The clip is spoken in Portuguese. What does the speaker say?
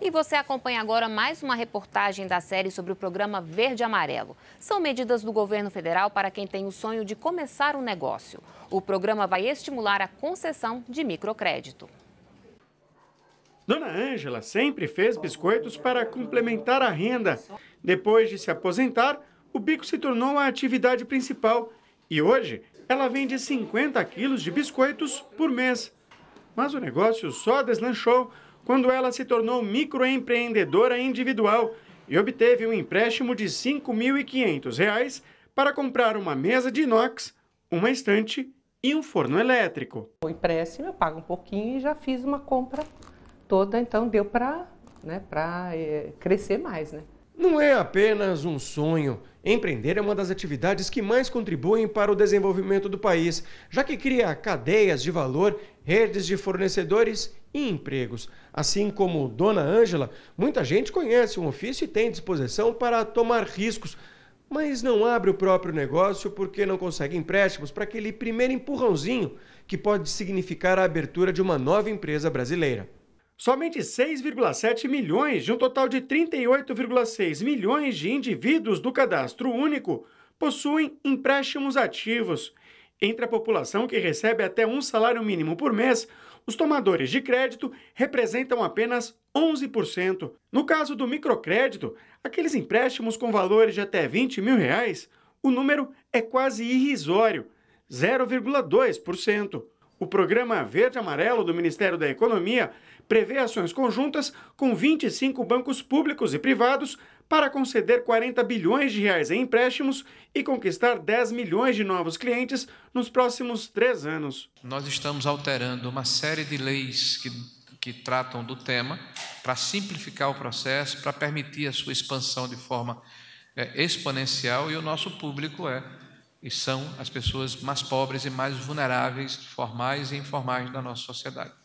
E você acompanha agora mais uma reportagem da série sobre o programa Verde Amarelo. São medidas do governo federal para quem tem o sonho de começar um negócio. O programa vai estimular a concessão de microcrédito. Dona Ângela sempre fez biscoitos para complementar a renda. Depois de se aposentar, o bico se tornou a atividade principal e hoje ela vende 50 quilos de biscoitos por mês. Mas o negócio só deslanchou quando ela se tornou microempreendedora individual e obteve um empréstimo de R$ 5.500 para comprar uma mesa de inox, uma estante e um forno elétrico. O empréstimo eu pago um pouquinho e já fiz uma compra toda, então deu para né, é, crescer mais. Né? Não é apenas um sonho. Empreender é uma das atividades que mais contribuem para o desenvolvimento do país, já que cria cadeias de valor, redes de fornecedores e empregos. Assim como Dona Ângela, muita gente conhece um ofício e tem disposição para tomar riscos, mas não abre o próprio negócio porque não consegue empréstimos para aquele primeiro empurrãozinho que pode significar a abertura de uma nova empresa brasileira. Somente 6,7 milhões de um total de 38,6 milhões de indivíduos do cadastro único possuem empréstimos ativos. Entre a população que recebe até um salário mínimo por mês, os tomadores de crédito representam apenas 11%. No caso do microcrédito, aqueles empréstimos com valores de até 20 mil reais, o número é quase irrisório, 0,2%. O programa verde-amarelo do Ministério da Economia prevê ações conjuntas com 25 bancos públicos e privados para conceder 40 bilhões de reais em empréstimos e conquistar 10 milhões de novos clientes nos próximos três anos. Nós estamos alterando uma série de leis que, que tratam do tema para simplificar o processo, para permitir a sua expansão de forma é, exponencial e o nosso público é e são as pessoas mais pobres e mais vulneráveis, formais e informais da nossa sociedade.